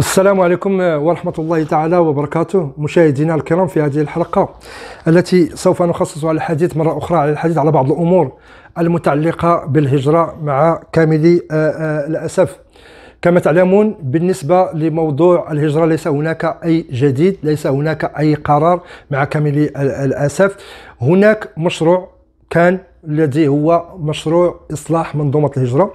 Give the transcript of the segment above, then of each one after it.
السلام عليكم آه، ورحمة الله تعالى وبركاته مشاهدينا الكرام في هذه الحلقة التي سوف نخصص على الحديث مرة أخرى على الحديث على بعض الأمور المتعلقة بالهجرة مع كامل آه، آه، الأسف كما تعلمون بالنسبة لموضوع الهجرة ليس هناك أي جديد ليس هناك أي قرار مع كامل الأسف هناك مشروع كان الذي هو مشروع إصلاح منظومة الهجرة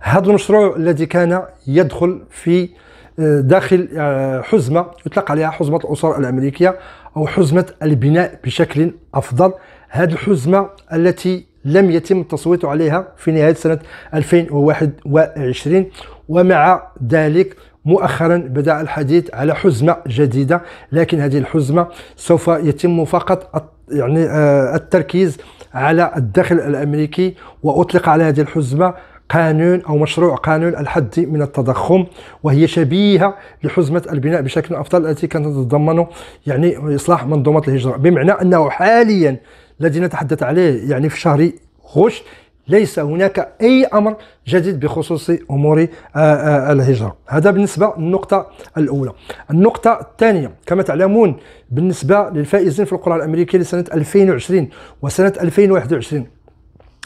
هذا المشروع الذي كان يدخل في داخل آه، حزمة يطلق عليها حزمة الأسر الأمريكية أو حزمة البناء بشكل أفضل هذه الحزمة التي لم يتم التصويت عليها في نهاية سنة 2021 ومع ذلك مؤخرا بدا الحديث على حزمة جديدة لكن هذه الحزمة سوف يتم فقط يعني آه، التركيز على الدخل الأمريكي وأطلق على هذه الحزمة قانون أو مشروع قانون الحد من التضخم وهي شبيهة لحزمة البناء بشكل أفضل التي كانت تتضمن يعني إصلاح منظومة الهجرة بمعنى أنه حاليا الذي نتحدث عليه يعني في شهر غش ليس هناك أي أمر جديد بخصوص أمور آه، آه، الهجرة هذا بالنسبة للنقطة الأولى النقطة الثانية كما تعلمون بالنسبة للفائزين في القرعة الأمريكية لسنة 2020 وسنة 2021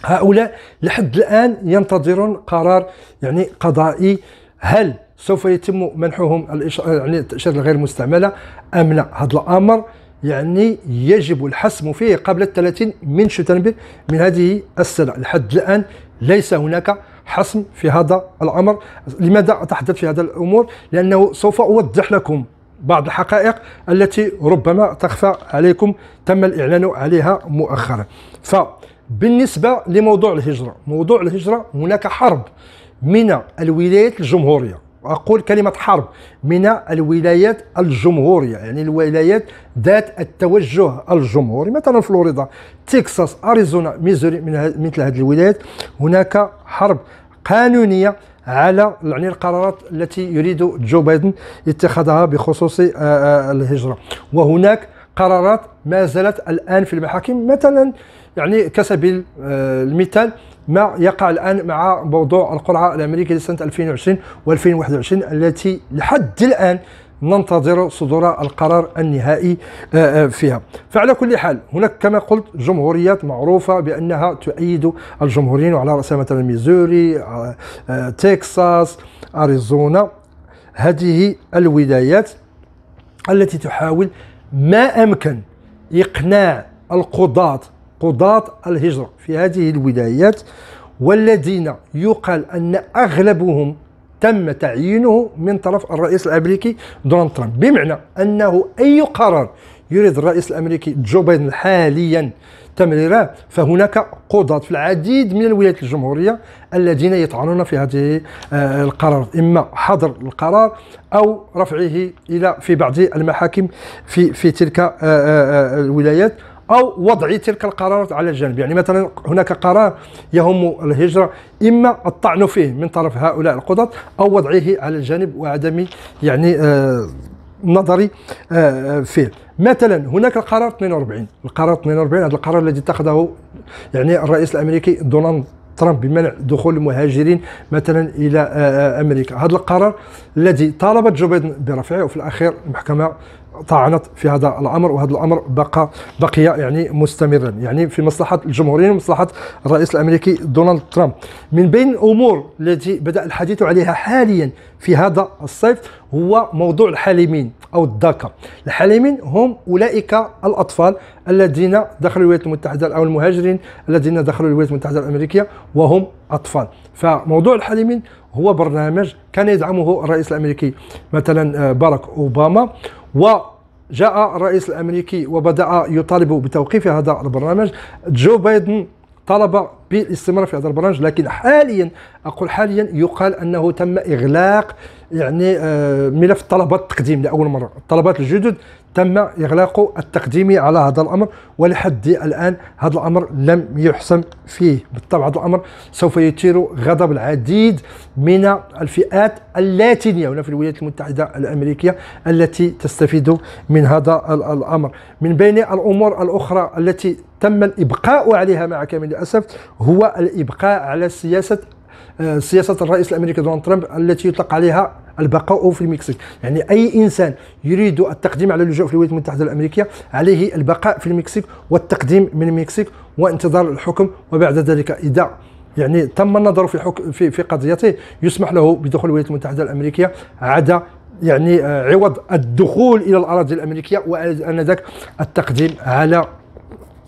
هؤلاء لحد الآن ينتظرون قرار يعني قضائي هل سوف يتم منحهم يعني التأشيرة الغير مستعملة أم لا هذا الأمر يعني يجب الحسم فيه قبل 30 من شتنبر من هذه السنة لحد الآن ليس هناك حسم في هذا الأمر لماذا أتحدث في هذا الأمور لأنه سوف أوضح لكم بعض الحقائق التي ربما تخفى عليكم تم الإعلان عليها مؤخرا ف بالنسبه لموضوع الهجره موضوع الهجره هناك حرب من الولايات الجمهوريه اقول كلمه حرب من الولايات الجمهوريه يعني الولايات ذات التوجه الجمهوري مثلا فلوريدا تكساس اريزونا ميزوري من مثل هذه الولايات هناك حرب قانونيه على يعني القرارات التي يريد جو بايدن اتخاذها بخصوص الهجره وهناك قرارات ما زالت الان في المحاكم مثلا يعني كسبيل آه، المثال ما يقع الآن مع موضوع القرعة الأمريكية لسنة 2020 و2021 التي لحد الآن ننتظر صدور القرار النهائي آه، آه، فيها فعلى كل حال هناك كما قلت جمهوريات معروفة بأنها تؤيد الجمهوريين وعلى رأسها مثلا ميزوري تكساس أريزونا هذه الولايات التي تحاول ما أمكن إقناع القضاة قضاة الهجرة في هذه الولايات والذين يقال أن أغلبهم تم تعيينه من طرف الرئيس الامريكي دونالد ترامب بمعنى انه اي قرار يريد الرئيس الامريكي جو بايدن حاليا تمريره فهناك قضاة في العديد من الولايات الجمهوريه الذين يطعنون في هذه آه، القرارات اما حظر القرار او رفعه الى في بعض المحاكم في في تلك آه، آه، الولايات او وضع تلك القرارات على الجانب يعني مثلا هناك قرار يهم الهجره اما الطعن فيه من طرف هؤلاء القضاة او وضعه على الجانب وعدم يعني آه، نظري آه، آه، فيه مثلا هناك القرار 42 القرار 42 هذا القرار الذي اتخذه يعني الرئيس الامريكي دونالد ترامب بمنع دخول المهاجرين مثلا الى امريكا هذا القرار الذي طالبت جو بايدن برفعه وفي الاخير المحكمه طعنت في هذا الامر وهذا الامر بقى بقي يعني مستمرا يعني في مصلحه الجمهوريين ومصلحه الرئيس الامريكي دونالد ترامب من بين الامور التي بدا الحديث عليها حاليا في هذا الصيف هو موضوع الحالمين او الداكا الحالمين هم اولئك الاطفال الذين دخلوا الولايات المتحده او المهاجرين الذين دخلوا الولايات المتحده الامريكيه وهم اطفال فموضوع الحالمين هو برنامج كان يدعمه الرئيس الامريكي مثلا آه، باراك اوباما وجاء الرئيس الامريكي وبدا يطالب بتوقيف هذا البرنامج جو بايدن طلب بالاستمرار في هذا البرنامج لكن حاليا اقول حاليا يقال انه تم اغلاق يعني آه، ملف طلبات التقديم لاول مره الطلبات الجدد تم اغلاق التقديم على هذا الامر ولحد الان هذا الامر لم يحسم فيه بالطبع هذا الامر سوف يثير غضب العديد من الفئات اللاتينيه هنا في الولايات المتحده الامريكيه التي تستفيد من هذا الامر من بين الامور الاخرى التي تم الابقاء عليها مع كامل الاسف هو الابقاء على سياسه آه، سياسه الرئيس الامريكي دونالد ترامب التي يطلق عليها البقاء في المكسيك يعني أي إنسان يريد التقديم على اللجوء في الولايات المتحدة الأمريكية عليه البقاء في المكسيك والتقديم من المكسيك وانتظار الحكم وبعد ذلك إذا يعني تم النظر في في, في قضيته يسمح له بدخول الولايات المتحدة الأمريكية عدا يعني آه، عوض الدخول إلى الأراضي الأمريكية وآنذاك التقديم على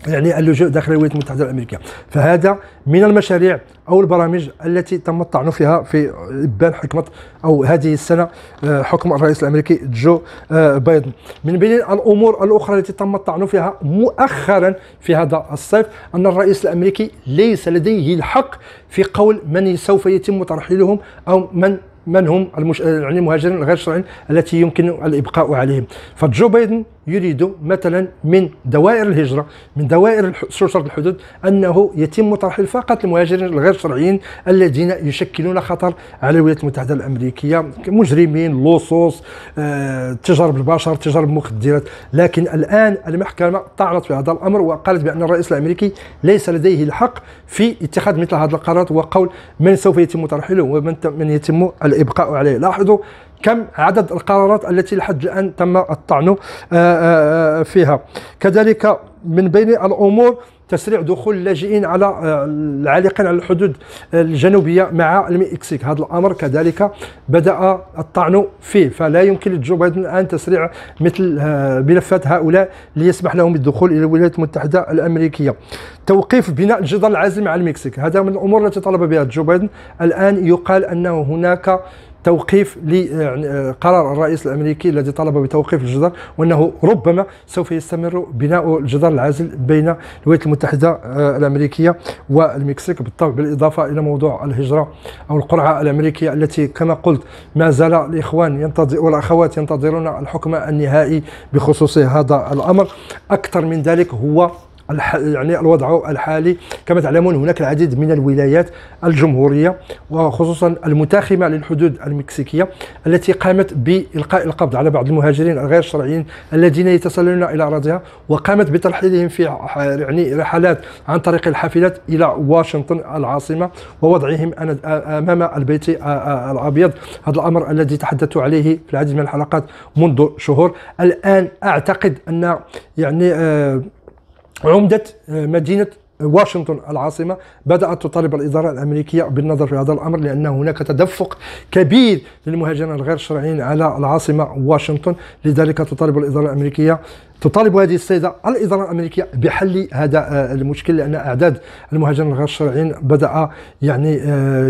يعني اللجوء داخل الولايات المتحده الامريكيه فهذا من المشاريع او البرامج التي تم الطعن فيها في ابان حكمه او هذه السنه آه، حكم الرئيس الامريكي جو آه، بايدن من بين الامور الاخرى التي تم الطعن فيها مؤخرا في هذا الصيف ان الرئيس الامريكي ليس لديه الحق في قول من سوف يتم ترحيلهم او من من هم المش... يعني المهاجرين غير الشرعيين التي يمكن الابقاء عليهم فجو بايدن يريد مثلا من دوائر الهجره من دوائر شرطه الحدود انه يتم ترحيل فقط المهاجرين الغير شرعيين الذين يشكلون خطر على الولايات المتحده الامريكيه مجرمين لصوص آه، تجارب البشر تجارب مخدرات لكن الان المحكمه طعنت في هذا الامر وقالت بان الرئيس الامريكي ليس لديه الحق في اتخاذ مثل هذا القرارات وقول من سوف يتم ترحيله ومن من يتم الإبقاء عليه لاحظوا كم عدد القرارات التي لحد الآن تم الطعن آه، آه، آه، فيها كذلك من بين الأمور تسريع دخول اللاجئين على آه، العالقين على الحدود الجنوبيه مع المكسيك هذا الامر كذلك بدا الطعن فيه فلا يمكن لجو بايدن الان تسريع مثل آه، ملفات هؤلاء ليسمح لهم بالدخول الى الولايات المتحده الامريكيه توقيف بناء الجدار العازل مع المكسيك هذا من الامور التي طلب بها جو بايدن الان يقال انه هناك توقيف لقرار يعني، آه، الرئيس الامريكي الذي طلب بتوقيف الجدار وانه ربما سوف يستمر بناء الجدار العازل بين الولايات المتحده آه، الامريكيه والمكسيك بالطبع بالاضافه الى موضوع الهجره او القرعه الامريكيه التي كما قلت ما زال الاخوان ينتظر والاخوات ينتظرون الحكم النهائي بخصوص هذا الامر اكثر من ذلك هو يعني الوضع الحالي كما تعلمون هناك العديد من الولايات الجمهورية وخصوصا المتاخمة للحدود المكسيكية التي قامت بإلقاء القبض على بعض المهاجرين الغير شرعيين الذين يتسللون إلى أراضيها وقامت بترحيلهم في يعني رحلات عن طريق الحافلات إلى واشنطن العاصمة ووضعهم أمام البيت الأبيض هذا الأمر الذي تحدثت عليه في العديد من الحلقات منذ شهور الآن أعتقد أن يعني آه عمدة آه، مدينة آه، واشنطن العاصمة بدأت تطالب الإدارة الأمريكية بالنظر في هذا الأمر لأن هناك تدفق كبير للمهاجرين الغير شرعيين على العاصمة واشنطن لذلك تطالب الإدارة الأمريكية تطالب هذه السيدة الإدارة الأمريكية بحل هذا آه، المشكل لأن أعداد المهاجرين الغير شرعيين بدأ يعني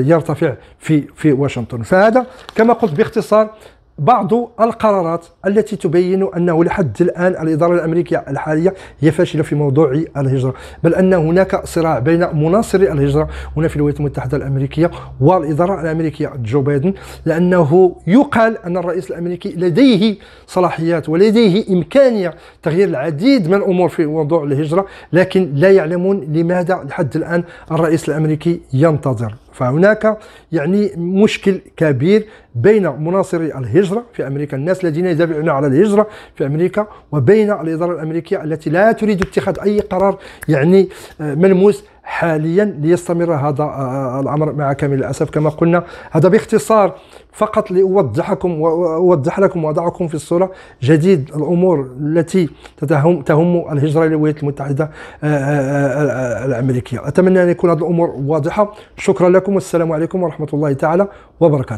يرتفع في في واشنطن فهذا كما قلت باختصار بعض القرارات التي تبين انه لحد الان الاداره الامريكيه الحاليه هي فاشله في موضوع الهجره، بل ان هناك صراع بين مناصري الهجره هنا في الولايات المتحده الامريكيه والاداره الامريكيه جو بايدن، لانه يقال ان الرئيس الامريكي لديه صلاحيات ولديه امكانيه تغيير العديد من الامور في موضوع الهجره، لكن لا يعلمون لماذا لحد الان الرئيس الامريكي ينتظر. فهناك يعني مشكل كبير بين مناصري الهجرة في أمريكا الناس الذين يدافعون على الهجرة في أمريكا وبين الإدارة الأمريكية التي لا تريد اتخاذ أي قرار يعني آه، ملموس حاليا ليستمر هذا آه، آه، آه، الامر مع كامل الاسف كما قلنا هذا باختصار فقط لاوضحكم واوضح لكم واضعكم في الصوره جديد الامور التي تهم تهم الهجره للولايات المتحده الامريكيه اتمنى ان يكون هذه الامور واضحه شكرا لكم والسلام عليكم ورحمه الله تعالى وبركاته